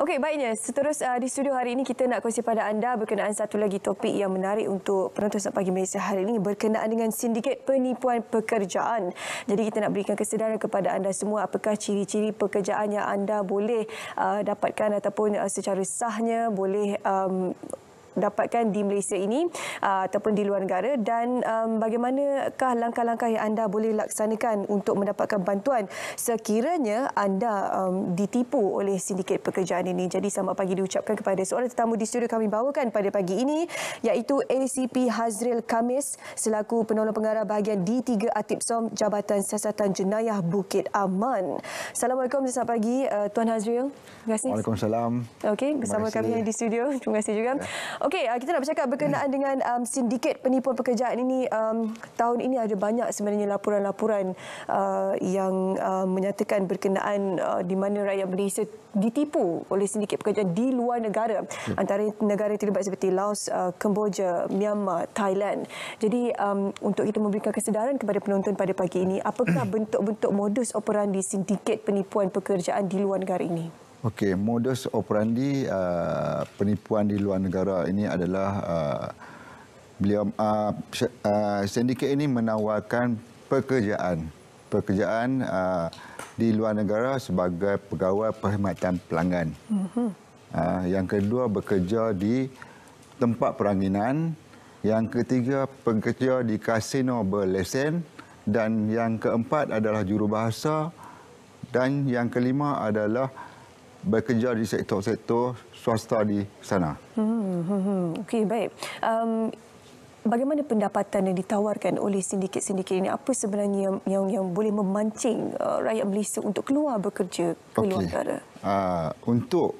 Okey, baiknya seterus uh, di studio hari ini kita nak kongsi pada anda berkenaan satu lagi topik yang menarik untuk penonton sepanjang pagi Malaysia hari ini berkenaan dengan sindiket penipuan pekerjaan. Jadi kita nak berikan kesedaran kepada anda semua apakah ciri-ciri pekerjaan yang anda boleh uh, dapatkan ataupun uh, secara sahnya boleh um, dapatkan di Malaysia ini uh, ataupun di luar negara dan um, bagaimanakah langkah-langkah yang anda boleh laksanakan untuk mendapatkan bantuan sekiranya anda um, ditipu oleh sindiket pekerjaan ini. Jadi selamat pagi diucapkan kepada seorang tetamu di studio kami bawakan pada pagi ini iaitu ACP Hazril Kamis selaku penolong pengarah bahagian D3 Atip Som Jabatan Siasatan Jenayah Bukit Aman. Assalamualaikum selamat pagi uh, Tuan Hazril. Terima kasih. Waalaikumsalam. Okey bersama kami di studio. Terima kasih juga. Ya. Okey, ah, kita nak bercakap berkenaan hmm. dengan um, sindiket penipuan pekerjaan ini. Um, tahun ini ada banyak sebenarnya laporan-laporan uh, yang uh, menyatakan berkenaan uh, di mana rakyat Malaysia ditipu oleh sindiket pekerjaan di luar negara. Hmm. Antara negara terlibat seperti Laos, uh, Kemboja, Myanmar, Thailand. Jadi um, untuk kita memberikan kesedaran kepada penonton pada pagi ini, apakah bentuk-bentuk modus operandi sindiket penipuan pekerjaan di luar negara ini? Okey, modus operandi uh, penipuan di luar negara ini adalah uh, beliau uh, uh, sindiket ini menawarkan pekerjaan pekerjaan uh, di luar negara sebagai pegawai perkhidmatan pelanggan. Uh-huh. Uh, yang kedua bekerja di tempat peranginan, yang ketiga bekerja di kasino berlesen dan yang keempat adalah jurubahasa dan yang kelima adalah bekerja di sektor-sektor swasta di sana. Hmm, hmm, hmm. okay, baik. Um, bagaimana pendapatan yang ditawarkan oleh sindiket-sindiket ini? Apa sebenarnya yang yang, yang boleh memancing uh, rakyat Malaysia untuk keluar bekerja ke luar negara? Uh, untuk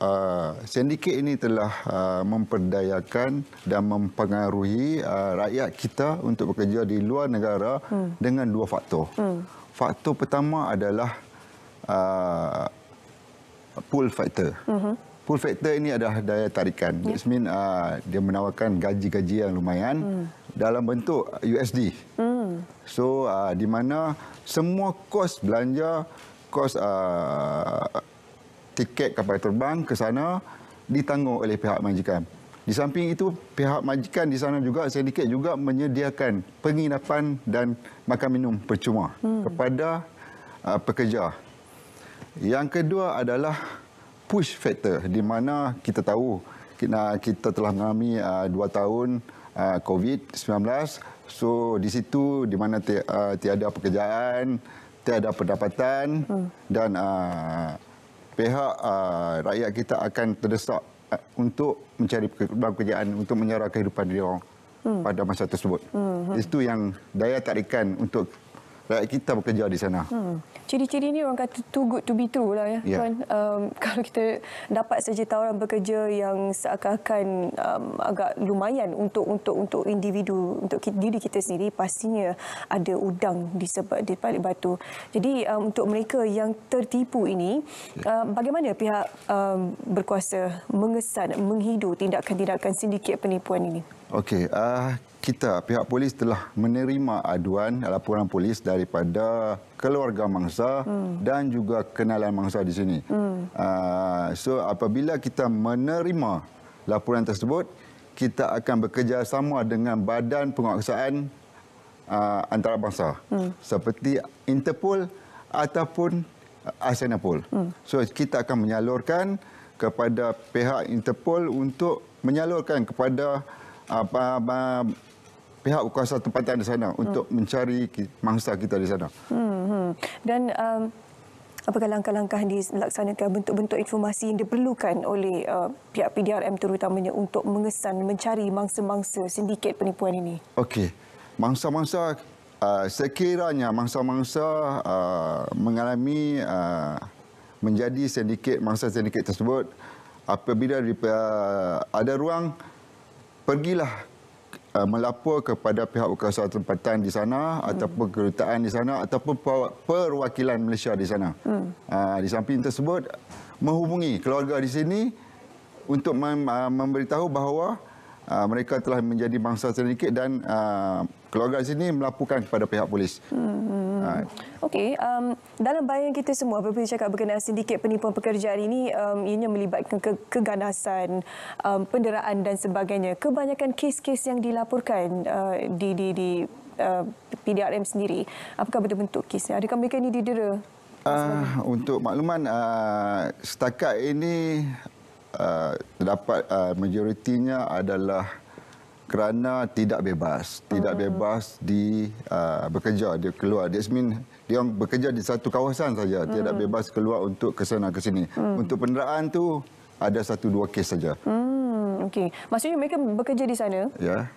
Uh, sindiket ini telah uh, memperdayakan dan mempengaruhi uh, rakyat kita untuk bekerja di luar negara hmm. dengan dua faktor. Hmm. Faktor pertama adalah uh, Pull factor. Uh mhm. -huh. Pool factor ini adalah daya tarikan. Yeah. That means uh, ah, dia menawarkan gaji-gaji yang lumayan hmm. dalam bentuk USD. Hmm. So uh, di mana semua kos belanja, kos uh, tiket kapal terbang ke sana ditanggung oleh pihak majikan. Di samping itu, pihak majikan di sana juga, sedikit juga menyediakan penginapan dan makan minum percuma hmm. kepada uh, pekerja. Yang kedua adalah push factor di mana kita tahu kita telah mengalami uh, dua tahun uh, COVID-19. So di situ di mana uh, tiada pekerjaan, tiada pendapatan hmm. dan uh, pihak uh, rakyat kita akan terdesak untuk mencari pekerjaan untuk menyara kehidupan dia hmm. pada masa tersebut. Hmm. hmm. Itu yang daya tarikan untuk rakyat kita bekerja di sana. Hmm. Ciri-ciri ini orang kata too good to be true lah ya. Yeah. Kan? Um, kalau kita dapat saja orang bekerja yang seakan-akan um, agak lumayan untuk untuk untuk individu untuk kita, diri kita sendiri pastinya ada udang di sebab di balik batu. Jadi um, untuk mereka yang tertipu ini yeah. um, bagaimana pihak um, berkuasa mengesan menghidu tindakan-tindakan sindiket penipuan ini? Okey, uh, kita pihak polis telah menerima aduan laporan polis daripada keluarga mangsa hmm. dan juga kenalan mangsa di sini. Hmm. Uh, so apabila kita menerima laporan tersebut, kita akan bekerjasama dengan badan penguasaan uh, antarabangsa hmm. seperti Interpol ataupun Asenapol. Hmm. So kita akan menyalurkan kepada pihak Interpol untuk menyalurkan kepada apa uh, pihak kuasa tempatan di sana hmm. untuk mencari mangsa kita di sana. Hmm, hmm. Dan um, apakah langkah-langkah dilaksanakan bentuk-bentuk informasi yang diperlukan oleh uh, pihak PDRM terutamanya untuk mengesan mencari mangsa-mangsa sindiket penipuan ini? Okey. Mangsa-mangsa Uh, sekiranya mangsa-mangsa uh, mengalami uh, menjadi sindiket mangsa sindiket tersebut apabila uh, ada ruang pergilah uh, melapor kepada pihak berkuasa tempatan di sana hmm. ataupun kerutaan di sana ataupun perwakilan Malaysia di sana. Hmm. Uh, di samping tersebut, menghubungi keluarga di sini untuk mem- uh, memberitahu bahawa uh, mereka telah menjadi bangsa sedikit dan uh, keluarga sini melaporkan kepada pihak polis. Hmm. Ha. Okey, um, dalam bayang kita semua apabila cakap berkenaan sindiket penipuan pekerjaan ini um, ianya melibatkan ke keganasan, um, penderaan dan sebagainya. Kebanyakan kes-kes yang dilaporkan uh, di di di uh, PDRM sendiri, apakah betul bentuk kesnya? Adakah mereka ini didera? Uh, untuk makluman uh, setakat ini uh, terdapat uh, majoritinya adalah kerana tidak bebas, tidak hmm. bebas di uh, bekerja, dia keluar. Dia semin dia bekerja di satu kawasan saja, tidak hmm. bebas keluar untuk ke sana ke sini. Hmm. Untuk penderaan tu ada satu dua kes saja. Hmm, okey. Maksudnya mereka bekerja di sana? Ya.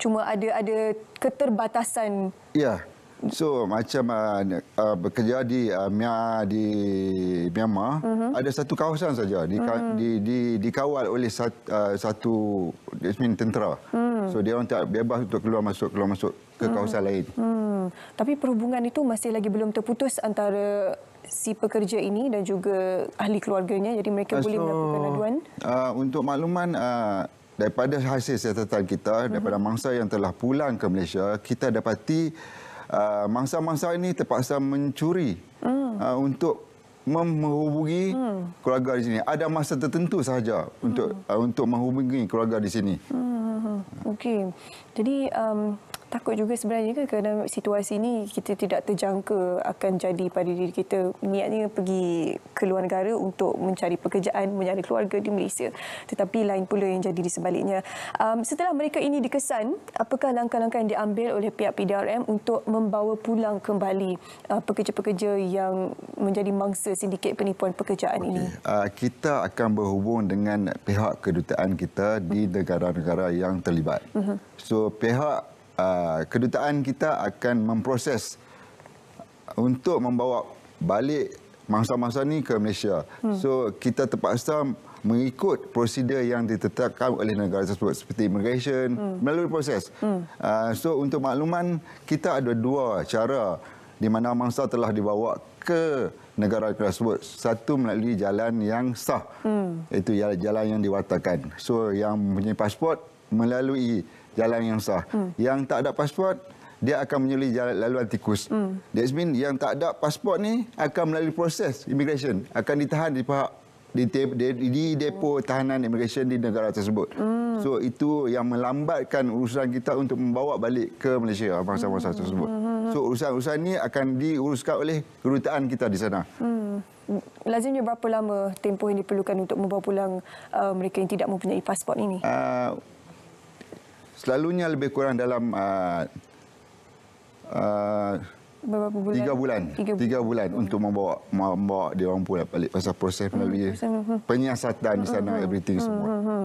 Cuma ada ada keterbatasan. Ya. So macam uh, uh, bekerja di uh, Mia di Myanmar uh mhm. -huh. ada satu kawasan saja di, uh mhm. -huh. di, di, dikawal oleh sat, uh, satu dismin tentera. Uh hmm. -huh. So dia orang tak bebas untuk keluar masuk keluar masuk ke hmm. kawasan uh -huh. lain. Uh hmm. -huh. Tapi perhubungan itu masih lagi belum terputus antara si pekerja ini dan juga ahli keluarganya jadi mereka uh, so, boleh melakukan aduan. Uh, untuk makluman uh, daripada hasil siasatan kita uh mhm. -huh. daripada mangsa yang telah pulang ke Malaysia kita dapati Ah, mangsa-mangsa ini terpaksa mencuri hmm. uh, untuk menghubungi hmm. keluarga di sini. Ada masa tertentu sahaja untuk hmm. uh, untuk menghubungi keluarga di sini. Hmm. hmm, hmm. Okey. Jadi um, takut juga sebenarnya ke kan kerana situasi ini kita tidak terjangka akan jadi pada diri kita niatnya pergi ke luar negara untuk mencari pekerjaan, mencari keluarga di Malaysia. Tetapi lain pula yang jadi di sebaliknya. Um, setelah mereka ini dikesan, apakah langkah-langkah yang diambil oleh pihak PDRM untuk membawa pulang kembali uh, pekerja-pekerja yang menjadi mangsa sindiket penipuan pekerjaan okay. ini? Uh, kita akan berhubung dengan pihak kedutaan kita di hmm. negara-negara yang terlibat. Uh-huh. So pihak Uh, kedutaan kita akan memproses untuk membawa balik mangsa-mangsa ni ke Malaysia. Hmm. So kita terpaksa mengikut prosedur yang ditetapkan oleh negara tersebut seperti immigration hmm. melalui proses. Hmm. Uh, so untuk makluman kita ada dua cara di mana mangsa telah dibawa ke negara tersebut. Satu melalui jalan yang sah. Hmm. Itu jalan yang diwartakan. So yang punya pasport melalui jalan yang sah. Hmm. Yang tak ada pasport, dia akan menyeli laluan tikus. Hmm. That's mean yang tak ada pasport ni akan melalui proses immigration. Akan ditahan di pihak di, di, di depo tahanan immigration di negara tersebut. Hmm. So itu yang melambatkan urusan kita untuk membawa balik ke Malaysia bangsa-bangsa hmm. tersebut. Hmm, hmm, hmm. So urusan-urusan ini akan diuruskan oleh kerutaan kita di sana. Hmm. Lazimnya berapa lama tempoh yang diperlukan untuk membawa pulang uh, mereka yang tidak mempunyai pasport ini? Uh, selalunya lebih kurang dalam uh, uh, bulan? tiga bulan tiga, bu tiga bulan hmm. untuk membawa membawa dia orang pula balik pasal proses hmm, melalui hmm. penyiasatan hmm. di sana hmm, hmm. everything hmm. semua. Hmm.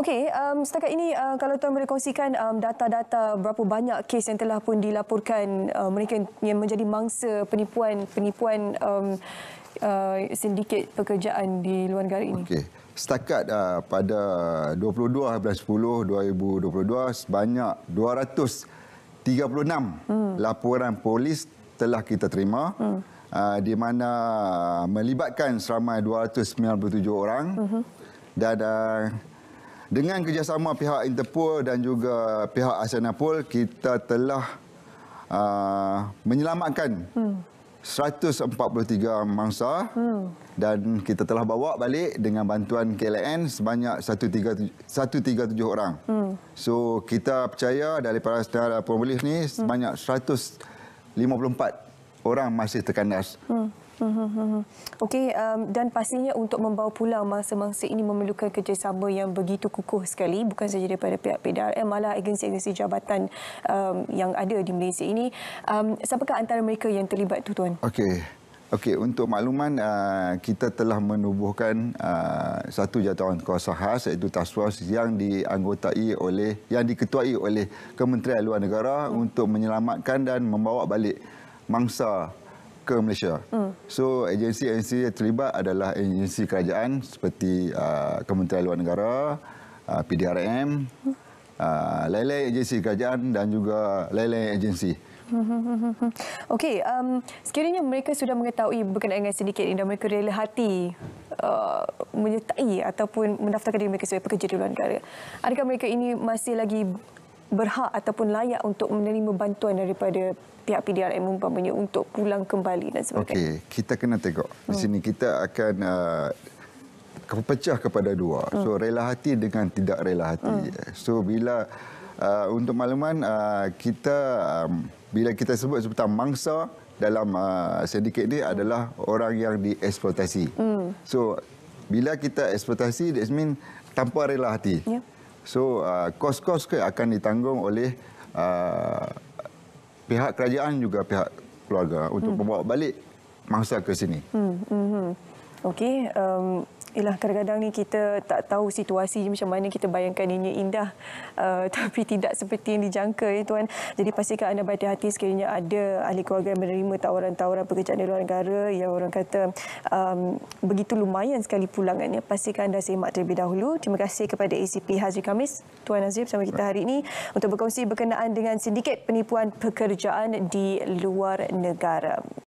Okey, um, setakat ini uh, kalau tuan boleh kongsikan um, data-data um, berapa banyak kes yang telah pun dilaporkan uh, mereka yang menjadi mangsa penipuan penipuan um, Uh, sindiket pekerjaan di luar negara ini? Okay. Setakat uh, pada 22.10.2022, sebanyak 236 hmm. laporan polis telah kita terima. Hmm. Uh, di mana melibatkan seramai 297 orang. Uh hmm. -huh. Dan uh, dengan kerjasama pihak Interpol dan juga pihak ASEANAPOL, kita telah uh, menyelamatkan... Hmm. 143 mangsa hmm. dan kita telah bawa balik dengan bantuan KLN sebanyak 137, 137 orang. Hmm. So kita percaya daripada setara pembelis ni sebanyak 154 hmm. orang masih terkandas. Hmm. Okey, um, dan pastinya untuk membawa pulang mangsa-mangsa ini memerlukan kerjasama yang begitu kukuh sekali, bukan saja daripada pihak PDRM, malah agensi-agensi jabatan um, yang ada di Malaysia ini. Um, siapakah antara mereka yang terlibat itu, Tuan? Okey. Okey, untuk makluman, uh, kita telah menubuhkan uh, satu jatuan kuasa khas iaitu task force yang dianggotai oleh, yang diketuai oleh Kementerian Luar Negara hmm. untuk menyelamatkan dan membawa balik mangsa ke Malaysia. Hmm. So agensi-agensi yang terlibat adalah agensi kerajaan seperti uh, Kementerian Luar Negara, uh, PDRM, hmm. uh, lain-lain agensi kerajaan dan juga lain-lain agensi. Okey, um, sekiranya mereka sudah mengetahui berkenaan dengan sindiket ini dan mereka rela hati uh, menyertai ataupun mendaftarkan diri mereka sebagai pekerja di luar negara, adakah mereka ini masih lagi berhak ataupun layak untuk menerima bantuan daripada pihak PDRM umpamanya untuk pulang kembali dan sebagainya. Okey, kita kena tengok. Di hmm. sini kita akan uh, pecah kepada dua. Hmm. So rela hati dengan tidak rela hati. Hmm. So bila uh, untuk makluman uh, kita um, bila kita sebut sebutan mangsa dalam uh, sindiket ini adalah orang yang dieksploitasi. So bila kita eksploitasi that mean tanpa rela hati. Yeah. So uh, kos-kos ke akan ditanggung oleh uh, pihak kerajaan juga pihak keluarga untuk hmm. membawa balik mangsa ke sini. Hmm. Hmm. hmm. Okey. Um ialah kadang-kadang ni kita tak tahu situasi macam mana kita bayangkan ini indah uh, tapi tidak seperti yang dijangka ya tuan. Jadi pastikan anda berhati-hati sekiranya ada ahli keluarga yang menerima tawaran-tawaran pekerjaan di luar negara yang orang kata um, begitu lumayan sekali pulangannya. Pastikan anda semak terlebih dahulu. Terima kasih kepada ACP Haji Kamis, Tuan Azri bersama kita hari ini untuk berkongsi berkenaan dengan sindiket penipuan pekerjaan di luar negara.